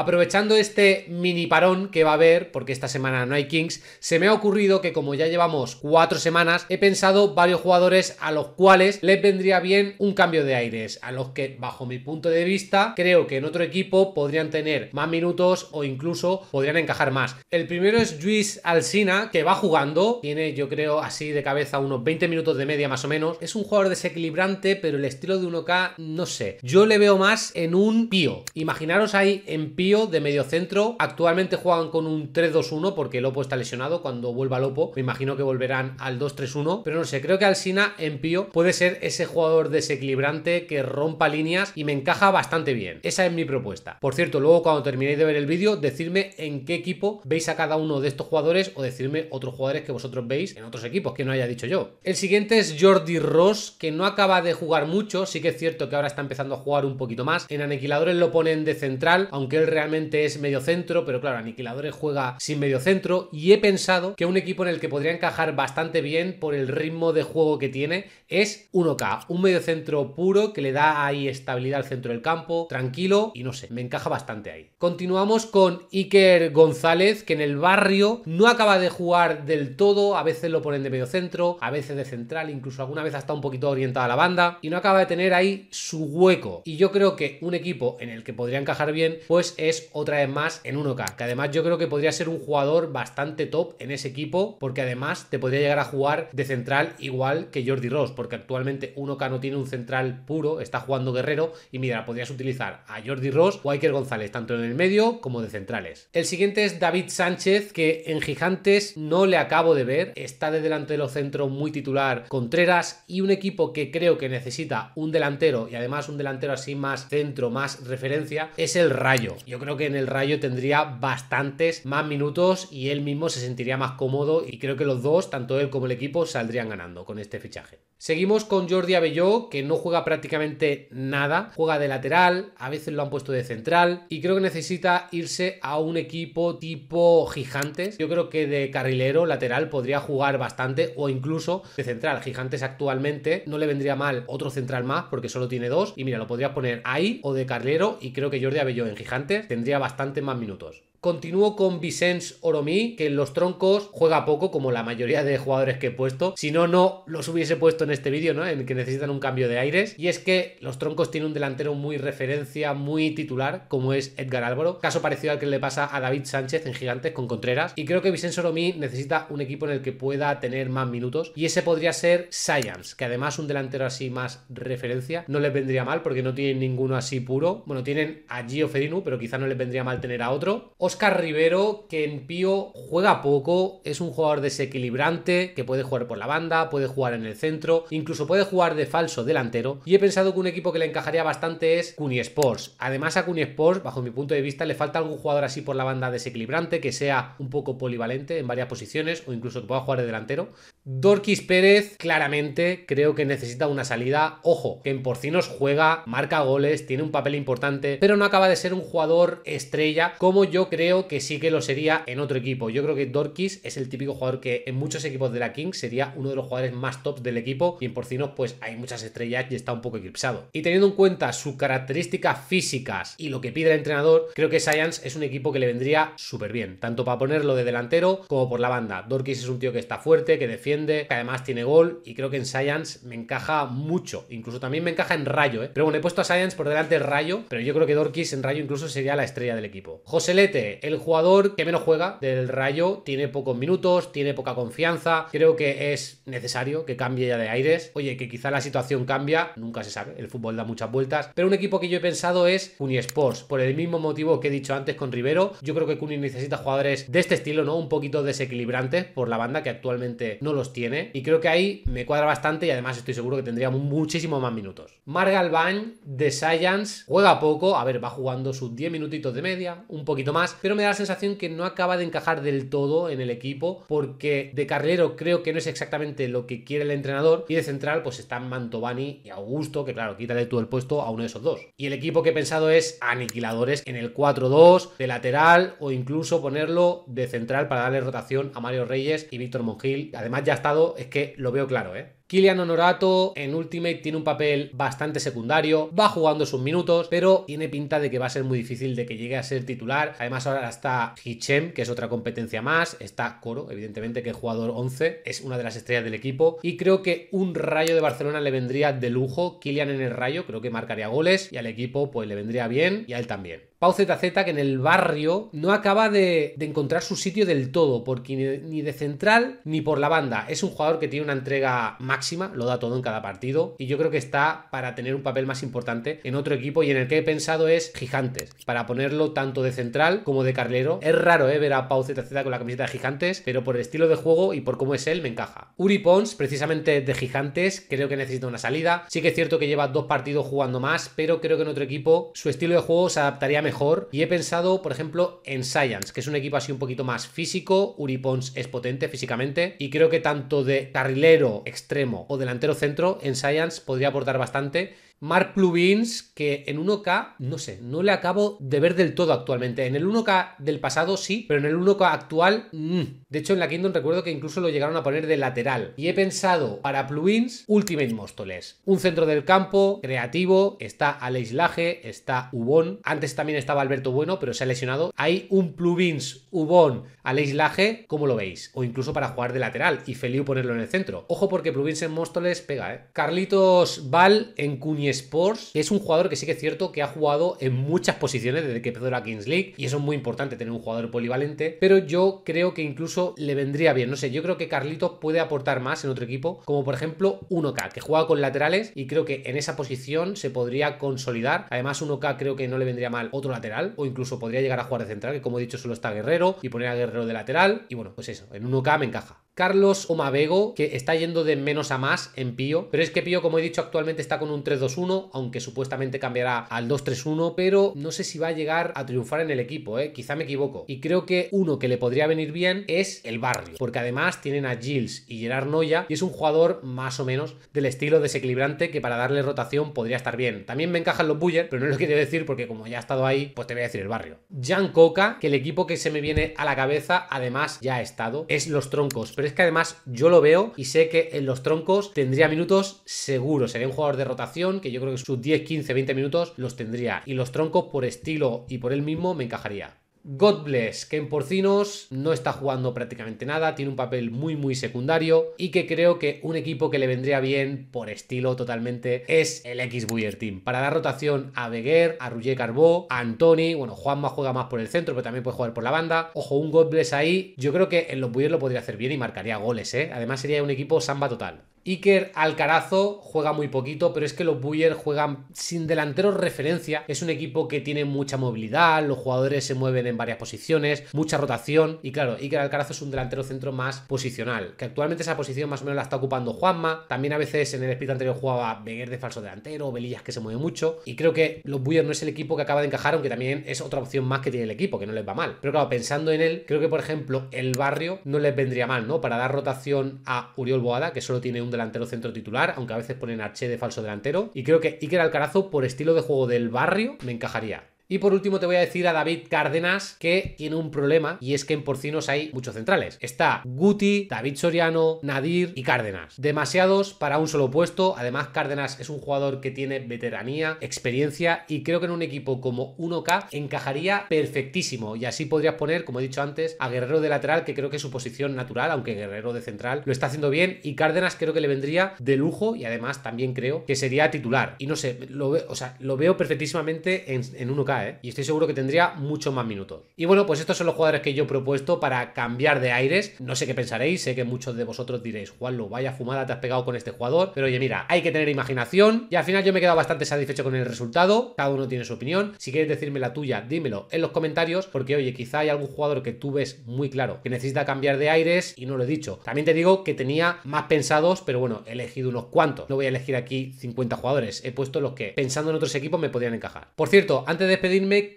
Aprovechando este mini parón que va a haber, porque esta semana no hay Kings, se me ha ocurrido que como ya llevamos cuatro semanas, he pensado varios jugadores a los cuales les vendría bien un cambio de aires, a los que bajo mi punto de vista creo que en otro equipo podrían tener más minutos o incluso podrían encajar más. El primero es Luis Alsina, que va jugando, tiene yo creo así de cabeza unos 20 minutos de media más o menos, es un jugador desequilibrante, pero el estilo de 1K no sé, yo le veo más en un pío. Imaginaros ahí en pío de medio centro Actualmente juegan con un 3-2-1 porque Lopo está lesionado. Cuando vuelva Lopo, me imagino que volverán al 2-3-1. Pero no sé, creo que Alsina en Pío puede ser ese jugador desequilibrante que rompa líneas y me encaja bastante bien. Esa es mi propuesta. Por cierto, luego cuando terminéis de ver el vídeo, decirme en qué equipo veis a cada uno de estos jugadores o decirme otros jugadores que vosotros veis en otros equipos que no haya dicho yo. El siguiente es Jordi Ross, que no acaba de jugar mucho. Sí que es cierto que ahora está empezando a jugar un poquito más. En aniquiladores lo ponen de central, aunque él realmente realmente es medio centro, pero claro, Aniquiladores juega sin medio centro y he pensado que un equipo en el que podría encajar bastante bien por el ritmo de juego que tiene es 1K, un medio centro puro que le da ahí estabilidad al centro del campo, tranquilo y no sé, me encaja bastante ahí. Continuamos con Iker González, que en el barrio no acaba de jugar del todo, a veces lo ponen de medio centro, a veces de central, incluso alguna vez hasta un poquito orientado a la banda y no acaba de tener ahí su hueco. Y yo creo que un equipo en el que podría encajar bien, pues es otra vez más en 1K, que además yo creo que podría ser un jugador bastante top en ese equipo, porque además te podría llegar a jugar de central igual que Jordi Ross, porque actualmente 1K no tiene un central puro, está jugando Guerrero, y mira, podrías utilizar a Jordi Ross o a Iker González, tanto en el medio como de centrales. El siguiente es David Sánchez, que en Gigantes no le acabo de ver, está de delante los centros... muy titular Contreras, y un equipo que creo que necesita un delantero, y además un delantero así más centro, más referencia, es el Rayo yo creo que en el Rayo tendría bastantes más minutos y él mismo se sentiría más cómodo y creo que los dos, tanto él como el equipo, saldrían ganando con este fichaje. Seguimos con Jordi Abelló, que no juega prácticamente nada, juega de lateral, a veces lo han puesto de central y creo que necesita irse a un equipo tipo Gigantes. Yo creo que de carrilero lateral podría jugar bastante o incluso de central. Gigantes actualmente no le vendría mal otro central más porque solo tiene dos y mira, lo podría poner ahí o de carrilero y creo que Jordi Abelló en Gigantes tendría bastante más minutos. Continúo con Vicens Oromí, que en los troncos juega poco, como la mayoría de jugadores que he puesto. Si no, no los hubiese puesto en este vídeo, ¿no? En el que necesitan un cambio de aires. Y es que los troncos tienen un delantero muy referencia, muy titular, como es Edgar Álvaro. Caso parecido al que le pasa a David Sánchez en Gigantes con Contreras. Y creo que Vicens Oromí necesita un equipo en el que pueda tener más minutos. Y ese podría ser Science, que además un delantero así más referencia no les vendría mal, porque no tienen ninguno así puro. Bueno, tienen a Gio pero quizá no les vendría mal tener a otro. O Oscar Rivero, que en Pío juega poco, es un jugador desequilibrante, que puede jugar por la banda, puede jugar en el centro, incluso puede jugar de falso delantero. Y he pensado que un equipo que le encajaría bastante es Cuni Sports. Además, a Cuni Sports, bajo mi punto de vista, le falta algún jugador así por la banda desequilibrante, que sea un poco polivalente en varias posiciones o incluso que pueda jugar de delantero. Dorquis Pérez, claramente, creo que necesita una salida. Ojo, que en Porcinos juega, marca goles, tiene un papel importante, pero no acaba de ser un jugador estrella como yo creo creo que sí que lo sería en otro equipo. Yo creo que Dorkis es el típico jugador que en muchos equipos de la King sería uno de los jugadores más tops del equipo y en porcinos pues hay muchas estrellas y está un poco eclipsado. Y teniendo en cuenta sus características físicas y lo que pide el entrenador, creo que Science es un equipo que le vendría súper bien, tanto para ponerlo de delantero como por la banda. Dorkis es un tío que está fuerte, que defiende, que además tiene gol y creo que en Science me encaja mucho, incluso también me encaja en Rayo, ¿eh? pero bueno, he puesto a Science por delante de Rayo, pero yo creo que Dorkis en Rayo incluso sería la estrella del equipo. Joselete el jugador que menos juega del Rayo, tiene pocos minutos, tiene poca confianza, creo que es necesario que cambie ya de aires. Oye, que quizá la situación cambia, nunca se sabe, el fútbol da muchas vueltas, pero un equipo que yo he pensado es Sports por el mismo motivo que he dicho antes con Rivero, yo creo que Cuni necesita jugadores de este estilo, ¿no? Un poquito desequilibrante por la banda que actualmente no los tiene y creo que ahí me cuadra bastante y además estoy seguro que tendría muchísimo más minutos. Margalbañ de Science juega poco, a ver, va jugando sus 10 minutitos de media, un poquito más, pero me da la sensación que no acaba de encajar del todo en el equipo, porque de carrilero creo que no es exactamente lo que quiere el entrenador, y de central pues están Mantovani y Augusto, que claro, quítale todo el puesto a uno de esos dos. Y el equipo que he pensado es aniquiladores en el 4-2, de lateral o incluso ponerlo de central para darle rotación a Mario Reyes y Víctor Monjil. Además ya ha estado, es que lo veo claro, ¿eh? Kylian Honorato en Ultimate tiene un papel bastante secundario, va jugando sus minutos, pero tiene pinta de que va a ser muy difícil de que llegue a ser titular. Además ahora está Hichem, que es otra competencia más, está Coro, evidentemente, que es jugador 11, es una de las estrellas del equipo, y creo que un rayo de Barcelona le vendría de lujo, Kylian en el rayo, creo que marcaría goles, y al equipo pues le vendría bien, y a él también. Pau ZZ que en el barrio no acaba de, encontrar su sitio del todo, porque ni, de central ni por la banda. Es un jugador que tiene una entrega máxima, lo da todo en cada partido, y yo creo que está para tener un papel más importante en otro equipo y en el que he pensado es Gigantes, para ponerlo tanto de central como de carlero. Es raro eh, ver a Pau ZZ con la camiseta de Gigantes, pero por el estilo de juego y por cómo es él me encaja. Uri Pons, precisamente de Gigantes, creo que necesita una salida. Sí que es cierto que lleva dos partidos jugando más, pero creo que en otro equipo su estilo de juego se adaptaría mejor mejor. Y he pensado, por ejemplo, en Science, que es un equipo así un poquito más físico. Uripons es potente físicamente. Y creo que tanto de carrilero extremo o delantero centro, en Science podría aportar bastante Mark Plugins, que en 1K, no sé, no le acabo de ver del todo actualmente. En el 1K del pasado sí, pero en el 1K actual, mm. De hecho, en la Kingdom recuerdo que incluso lo llegaron a poner de lateral. Y he pensado para Plugins, Ultimate Móstoles. Un centro del campo, creativo, está al Laje, está Ubon. Antes también estaba Alberto Bueno, pero se ha lesionado. Hay un Pluvins, Ubon, al Laje, como lo veis? O incluso para jugar de lateral y Feliu ponerlo en el centro. Ojo porque Pluvins en Móstoles pega, ¿eh? Carlitos Val en Sports, que es un jugador que sí que es cierto que ha jugado en muchas posiciones desde que empezó la Kings League, y eso es muy importante tener un jugador polivalente, pero yo creo que incluso le vendría bien, no sé, yo creo que Carlitos puede aportar más en otro equipo, como por ejemplo 1K, que juega con laterales y creo que en esa posición se podría consolidar, además 1K creo que no le vendría mal otro lateral, o incluso podría llegar a jugar de central, que como he dicho solo está Guerrero, y poner a Guerrero de lateral, y bueno, pues eso, en 1K me encaja. Carlos Omavego, que está yendo de menos a más en Pío. Pero es que Pío, como he dicho, actualmente está con un 3-2-1, aunque supuestamente cambiará al 2-3-1, pero no sé si va a llegar a triunfar en el equipo, ¿eh? quizá me equivoco. Y creo que uno que le podría venir bien es el barrio, porque además tienen a Gilles y Gerard Noya, y es un jugador más o menos del estilo desequilibrante que para darle rotación podría estar bien. También me encajan los Buller, pero no lo quiero decir porque como ya ha estado ahí, pues te voy a decir el barrio. Jan Coca, que el equipo que se me viene a la cabeza, además ya ha estado, es los troncos, pero es que además yo lo veo y sé que en los troncos tendría minutos seguros. Sería un jugador de rotación que yo creo que sus 10, 15, 20 minutos los tendría. Y los troncos por estilo y por él mismo me encajaría. God bless, que en porcinos no está jugando prácticamente nada, tiene un papel muy muy secundario y que creo que un equipo que le vendría bien por estilo totalmente es el X Buyer Team. Para dar rotación a Beguer, a Ruggier Carbó, a Antoni, bueno, Juanma juega más por el centro, pero también puede jugar por la banda. Ojo, un God bless ahí, yo creo que en los Buyer lo podría hacer bien y marcaría goles, ¿eh? Además sería un equipo samba total. Iker Alcarazo juega muy poquito, pero es que los Buyer juegan sin delanteros referencia. Es un equipo que tiene mucha movilidad, los jugadores se mueven en varias posiciones, mucha rotación. Y claro, Iker Alcarazo es un delantero centro más posicional, que actualmente esa posición más o menos la está ocupando Juanma. También a veces en el split anterior jugaba Beguer de falso delantero, Belillas que se mueve mucho. Y creo que los Buyer no es el equipo que acaba de encajar, aunque también es otra opción más que tiene el equipo, que no les va mal. Pero claro, pensando en él, creo que por ejemplo el barrio no les vendría mal, ¿no? Para dar rotación a Uriol Boada, que solo tiene un delantero centro titular, aunque a veces ponen h de falso delantero. Y creo que Iker Alcarazo, por estilo de juego del barrio, me encajaría. Y por último te voy a decir a David Cárdenas que tiene un problema y es que en porcinos hay muchos centrales. Está Guti, David Soriano, Nadir y Cárdenas. Demasiados para un solo puesto. Además Cárdenas es un jugador que tiene veteranía, experiencia y creo que en un equipo como 1K encajaría perfectísimo. Y así podrías poner, como he dicho antes, a Guerrero de lateral que creo que es su posición natural, aunque Guerrero de central lo está haciendo bien y Cárdenas creo que le vendría de lujo y además también creo que sería titular. Y no sé, lo, veo, o sea, lo veo perfectísimamente en, en 1K. Y estoy seguro que tendría mucho más minutos. Y bueno, pues estos son los jugadores que yo he propuesto para cambiar de aires. No sé qué pensaréis, sé que muchos de vosotros diréis, Juanlo, vaya fumada te has pegado con este jugador. Pero oye, mira, hay que tener imaginación. Y al final yo me he quedado bastante satisfecho con el resultado. Cada uno tiene su opinión. Si quieres decirme la tuya, dímelo en los comentarios. Porque oye, quizá hay algún jugador que tú ves muy claro que necesita cambiar de aires y no lo he dicho. También te digo que tenía más pensados, pero bueno, he elegido unos cuantos. No voy a elegir aquí 50 jugadores. He puesto los que pensando en otros equipos me podían encajar. Por cierto, antes de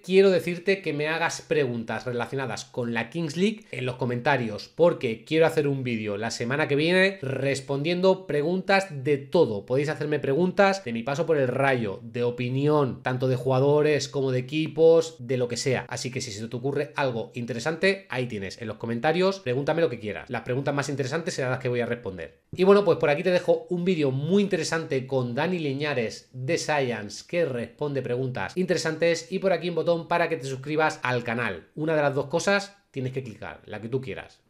quiero decirte que me hagas preguntas relacionadas con la Kings League en los comentarios, porque quiero hacer un vídeo la semana que viene respondiendo preguntas de todo. Podéis hacerme preguntas de mi paso por el rayo, de opinión, tanto de jugadores como de equipos, de lo que sea. Así que si se te ocurre algo interesante, ahí tienes, en los comentarios, pregúntame lo que quieras. Las preguntas más interesantes serán las que voy a responder. Y bueno, pues por aquí te dejo un vídeo muy interesante con Dani Leñares de Science que responde preguntas interesantes y por aquí un botón para que te suscribas al canal. Una de las dos cosas tienes que clicar, la que tú quieras.